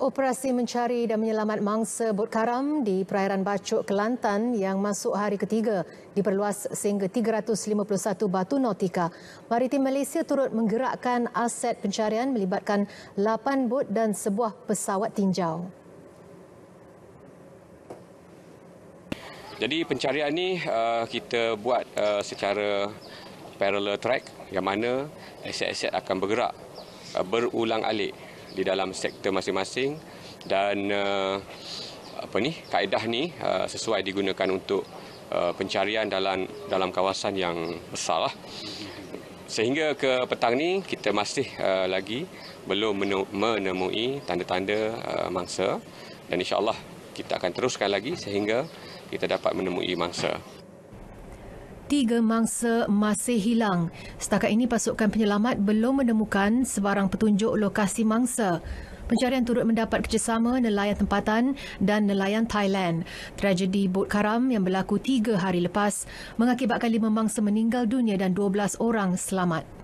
Operasi mencari dan menyelamat mangsa bot karam di perairan Bacok Kelantan yang masuk hari ketiga diperluas sehingga 351 batu nautika. Maritim Malaysia turut menggerakkan aset pencarian melibatkan 8 bot dan sebuah pesawat tinjau. Jadi pencarian ini uh, kita buat uh, secara parallel track yang mana aset-aset akan bergerak uh, berulang-alik di dalam sektor masing-masing dan uh, apa ni kaedah ni uh, sesuai digunakan untuk uh, pencarian dalam dalam kawasan yang besarlah sehingga ke petang ni kita masih uh, lagi belum menemui tanda-tanda uh, mangsa dan insyaallah kita akan teruskan lagi sehingga kita dapat menemui mangsa tiga mangsa masih hilang. Setakat ini pasukan penyelamat belum menemukan sebarang petunjuk lokasi mangsa. Pencarian turut mendapat kerjasama nelayan tempatan dan nelayan Thailand. Tragedi bot karam yang berlaku tiga hari lepas mengakibatkan lima mangsa meninggal dunia dan 12 orang selamat.